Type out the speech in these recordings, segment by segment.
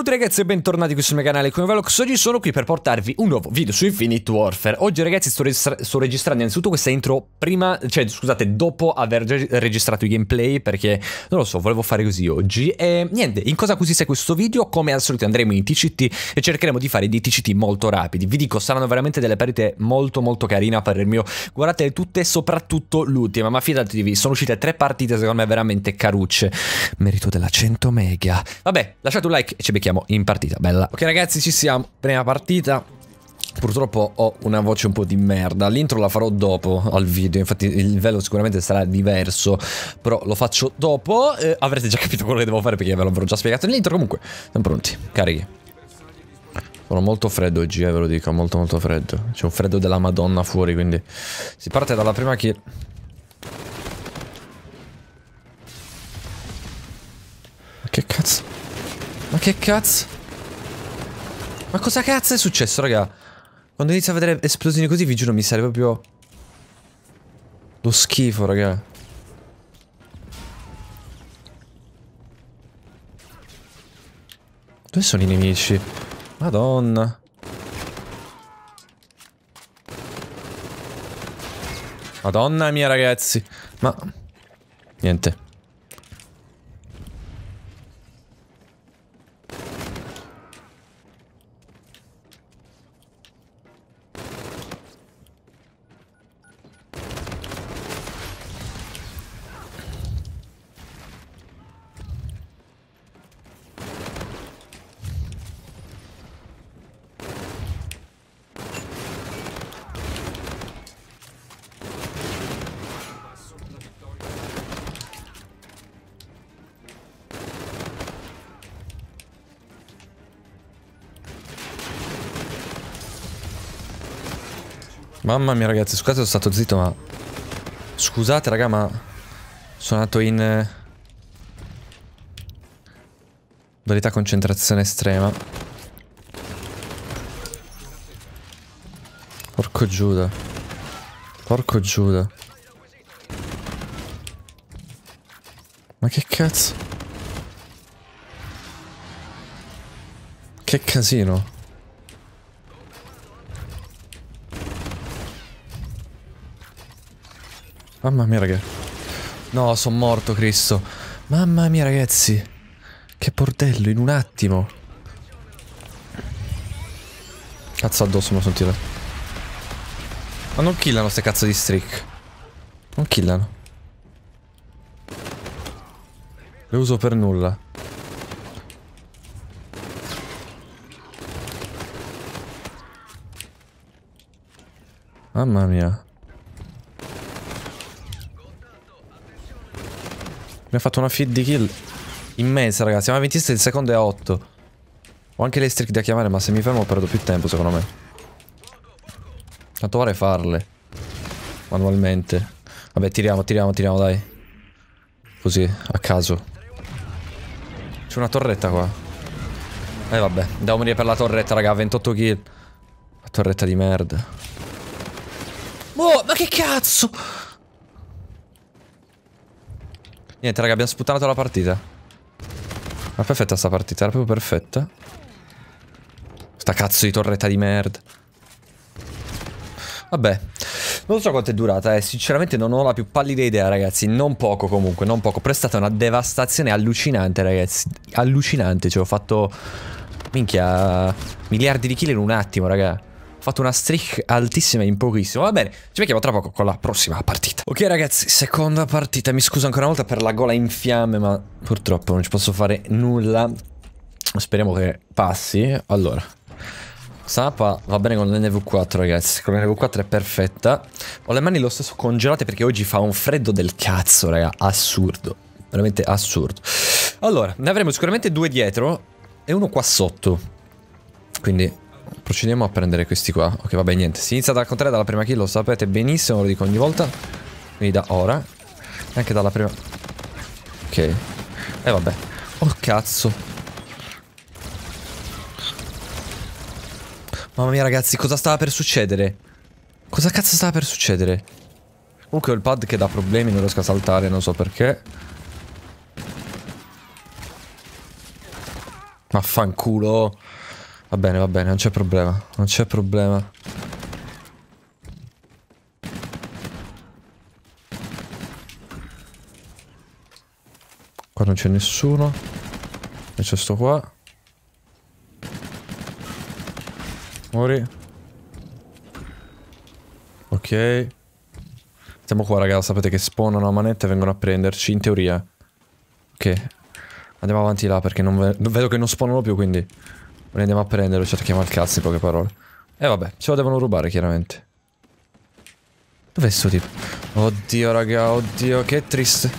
Ciao a tutti ragazzi e bentornati qui sul mio canale come Velox Oggi sono qui per portarvi un nuovo video su Infinite Warfare Oggi ragazzi sto, registra sto registrando innanzitutto questa intro prima Cioè scusate dopo aver registrato i gameplay Perché non lo so volevo fare così oggi E niente in cosa consiste questo video Come al solito andremo in TCT E cercheremo di fare dei TCT molto rapidi Vi dico saranno veramente delle partite molto molto carine a parer mio Guardate tutte soprattutto l'ultima Ma fidatevi sono uscite tre partite secondo me veramente carucce Merito della 100 mega Vabbè lasciate un like e ci becchiamo mettiamo in partita, bella. Ok ragazzi ci siamo, prima partita, Purtroppo ho una voce un po' di merda, l'intro la farò dopo al video, infatti il livello sicuramente sarà diverso, però lo faccio dopo, eh, avrete già capito quello che devo fare perché ve l'avrò già spiegato nell'intro, comunque siamo pronti, carichi. Sono molto freddo oggi, eh, ve lo dico, molto molto freddo, c'è un freddo della madonna fuori, quindi si parte dalla prima kill. Ma che cazzo? Ma cosa cazzo è successo, raga? Quando inizio a vedere esplosioni così, vi giuro, mi sale proprio... Lo schifo, raga. Dove sono i nemici? Madonna. Madonna mia, ragazzi. Ma... Niente. Mamma mia ragazzi, scusate sono stato zitto ma... Scusate raga ma... Sono andato in... Modalità eh, concentrazione estrema. Porco Giuda. Porco Giuda. Ma che cazzo? Che casino. Mamma mia, ragazzi. No, sono morto, Cristo. Mamma mia, ragazzi. Che bordello, in un attimo. Cazzo addosso mi sono tirato. Ma non killano ste cazzo di streak. Non killano. Le uso per nulla. Mamma mia. Mi ha fatto una feed di kill immensa, ragazzi. Siamo a 26, il secondo è a 8. Ho anche le streak da chiamare, ma se mi fermo perdo più tempo, secondo me. Tanto vale farle. Manualmente. Vabbè, tiriamo, tiriamo, tiriamo, dai. Così, a caso. C'è una torretta qua. E eh, vabbè, andiamo a morire per la torretta, raga. 28 kill. La torretta di merda. Oh, ma che cazzo! Niente, raga, abbiamo sputtanato la partita. Ma perfetta sta partita, era proprio perfetta. Sta cazzo di torretta di merda. Vabbè. Non so quanto è durata, eh. Sinceramente non ho la più pallida idea, ragazzi. Non poco comunque, non poco. Però è stata una devastazione allucinante, ragazzi. Allucinante, cioè ho fatto... Minchia... Miliardi di kill in un attimo, raga. Ho fatto una streak altissima in pochissimo. Va bene, ci becchiamo tra poco con la prossima partita. Ok ragazzi, seconda partita. Mi scuso ancora una volta per la gola in fiamme, ma purtroppo non ci posso fare nulla. Speriamo che passi. Allora, questa mappa va bene con l'NV4 ragazzi Con l'NV4 è perfetta Ho le mani lo stesso congelate perché oggi fa un freddo del cazzo raga Assurdo Veramente assurdo Allora ne avremo sicuramente due dietro E uno qua sotto Quindi Procediamo a prendere questi qua. Ok, vabbè, niente. Si inizia dal contrario, dalla prima kill, lo sapete benissimo, lo dico ogni volta. Quindi da ora. Anche dalla prima... Ok. E eh, vabbè. Oh, cazzo. Mamma mia, ragazzi, cosa stava per succedere? Cosa cazzo stava per succedere? Comunque ho il pad che dà problemi, non riesco a saltare, non so perché. Vaffanculo. Va bene, va bene, non c'è problema. Non c'è problema. Qua non c'è nessuno. E c'è sto qua. Muori. Ok. Siamo qua, ragazzi. Sapete che spawnano a manetta e vengono a prenderci, in teoria. Ok. Andiamo avanti là perché ve vedo che non spawnano più, quindi... Lo andiamo a prenderlo, ci cerchiamo al cazzo in poche parole. E eh, vabbè, ce lo devono rubare chiaramente. Dov'è sto tipo? Oddio raga, oddio, che triste.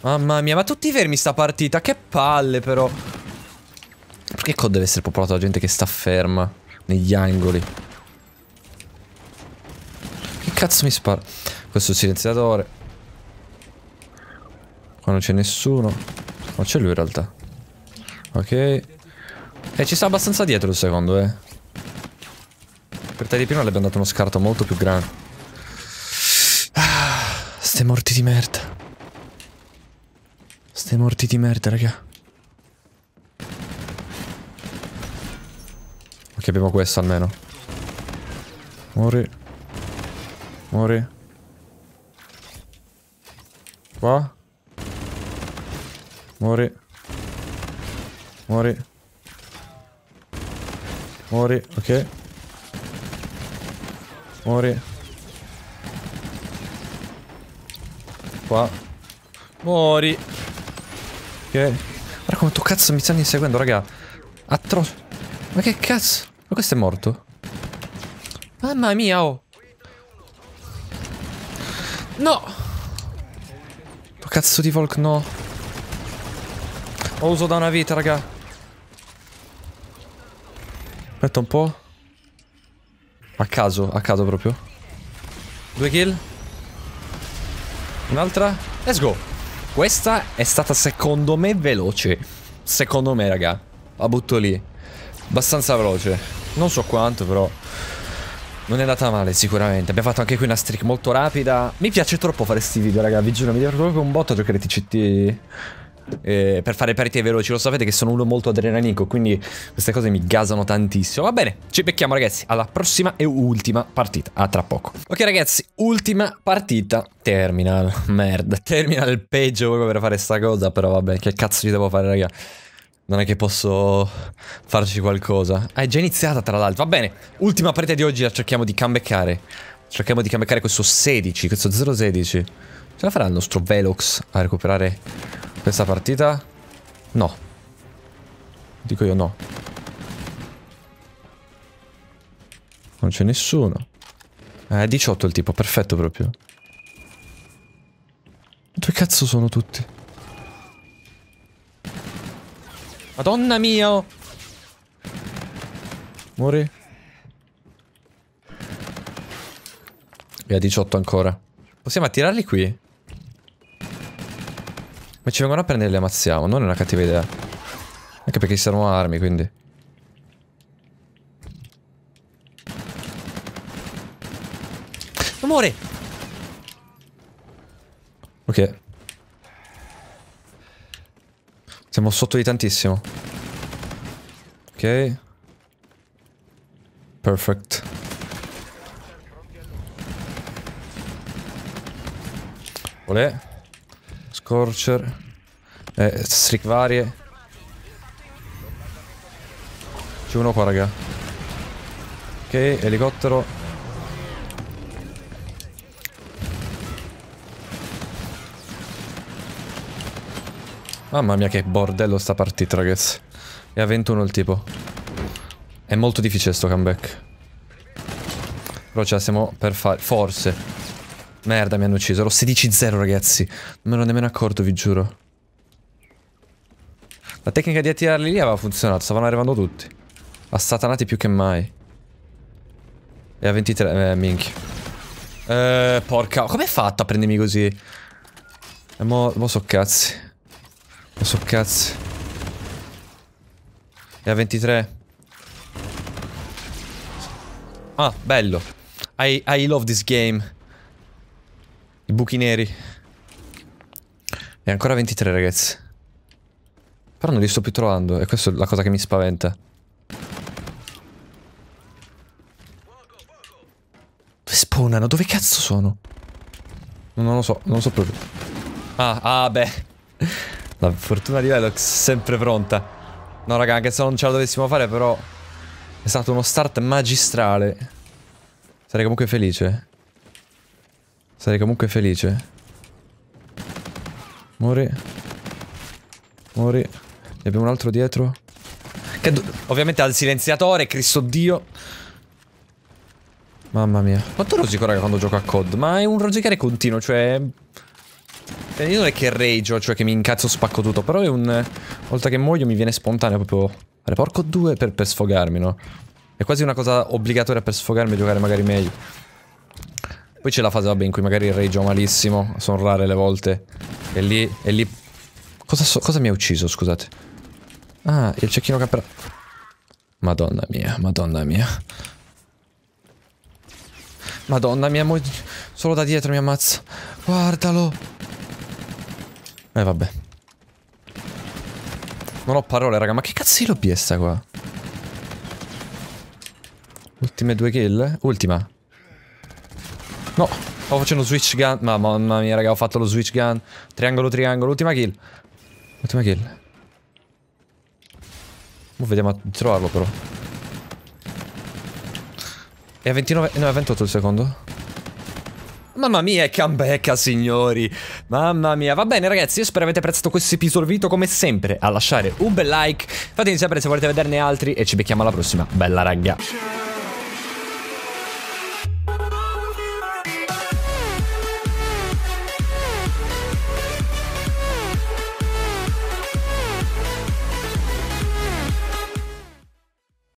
Mamma mia, ma tutti fermi sta partita, che palle però. Perché COD deve essere popolato da gente che sta ferma negli angoli? Che cazzo mi spara? Questo è il silenziatore. Qua non c'è nessuno. Ma c'è lui in realtà. Ok. Eh, ci sta abbastanza dietro il secondo, eh. Per te di prima le abbiamo dato uno scarto molto più grande. Ah, ste morti di merda. Ste morti di merda, raga. Ok, abbiamo questo almeno. Muori. Muori. Qua. Muori. Muori. Mori, ok. Mori. Qua. Mori. Ok. Guarda quanto cazzo mi stanno inseguendo, raga. Atro... Ma che cazzo? Ma questo è morto? Mamma mia, oh. No! Cazzo di Volk, no. Ho uso da una vita, raga. Aspetta un po'. A caso, a caso proprio. Due kill. Un'altra. Let's go. Questa è stata secondo me veloce. Secondo me, raga. La butto lì. Abbastanza veloce. Non so quanto, però... Non è andata male sicuramente Abbiamo fatto anche qui una streak molto rapida Mi piace troppo fare questi video raga Vi giuro mi diverto proprio un botto a giocare TCT eh, per fare partite veloci. Lo sapete che sono uno molto adrenalinico, quindi queste cose mi gasano tantissimo. Va bene, ci becchiamo ragazzi alla prossima e ultima partita. A tra poco. Ok ragazzi, ultima partita. Terminal, merda. Terminal il peggio proprio per fare sta cosa, però vabbè, che cazzo ci devo fare ragazzi. Non è che posso farci qualcosa. Ah, è già iniziata tra l'altro. Va bene, ultima partita di oggi la cerchiamo di cambeccare. Cerchiamo di comebackare questo 16, questo 016. Ce la farà il nostro Velox a recuperare questa partita? No. Dico io no. Non c'è nessuno. Eh, 18 il tipo, perfetto proprio. Dove cazzo sono tutti? Madonna mia! Muori. E a 18 ancora. Possiamo attirarli qui? Ma ci vengono a prendere e le ammazziamo, non è una cattiva idea. Anche perché sono armi, quindi. Amore! Ok. Siamo sotto di tantissimo. Ok. Perfect. Olè. Scorcher eh, Streak varie C'è uno qua raga Ok elicottero Mamma mia che bordello sta partita ragazzi È a 21 il tipo È molto difficile sto comeback Però ce la stiamo per fare Forse Merda, mi hanno ucciso. Ero 16-0, ragazzi. Non me l'ho nemmeno accorto, vi giuro. La tecnica di attirarli lì aveva funzionato. Stavano arrivando tutti. Assatanati più che mai. E a 23... Eh, minchia. Eh, porca... Com'è fatto a prendermi così? E eh, mo... Mo so cazzi. Mo so cazzi. E a 23... Ah, bello. I, I love this game. I buchi neri. E ancora 23, ragazzi. Però non li sto più trovando, e questa è la cosa che mi spaventa. Dove spawnano? Dove cazzo sono? Non lo so, non lo so proprio. Ah, ah, beh. La fortuna di Velox sempre pronta. No, raga, anche se non ce la dovessimo fare, però... È stato uno start magistrale. Sarei comunque felice. Sarei comunque felice. Muori. Muori. Ne abbiamo un altro dietro. Che ovviamente ha il silenziatore, Cristo Dio. Mamma mia. Quanto rosico, raga, quando gioco a COD? Ma è un rosicare continuo, cioè... io non è che rage, cioè che mi incazzo spacco tutto, però è un... Oltre che muoio mi viene spontaneo proprio... Fare porco due per, per sfogarmi, no? È quasi una cosa obbligatoria per sfogarmi e giocare magari meglio. Poi c'è la fase, vabbè, in cui magari il raggio malissimo. Sono rare le volte. E lì... E lì... Cosa, so, cosa mi ha ucciso, scusate? Ah, il cecchino capra... Madonna mia, madonna mia. Madonna mia, mo... solo da dietro mi ammazza. Guardalo. Eh, vabbè. Non ho parole, raga. Ma che cazzo di lobby è sta qua? Ultime due kill? Eh? Ultima. No, stavo facendo switch gun. Mamma mia, raga, ho fatto lo switch gun. Triangolo, triangolo, ultima kill. Ultima kill. Mo vediamo di trovarlo però. È a 29, no, è a 28 il secondo. Mamma mia, è comeback, signori. Mamma mia. Va bene, ragazzi. Io spero avete apprezzato questo episodio video. Come sempre, a lasciare un bel like. Fatemi sapere se volete vederne altri. E ci becchiamo alla prossima. Bella, raga.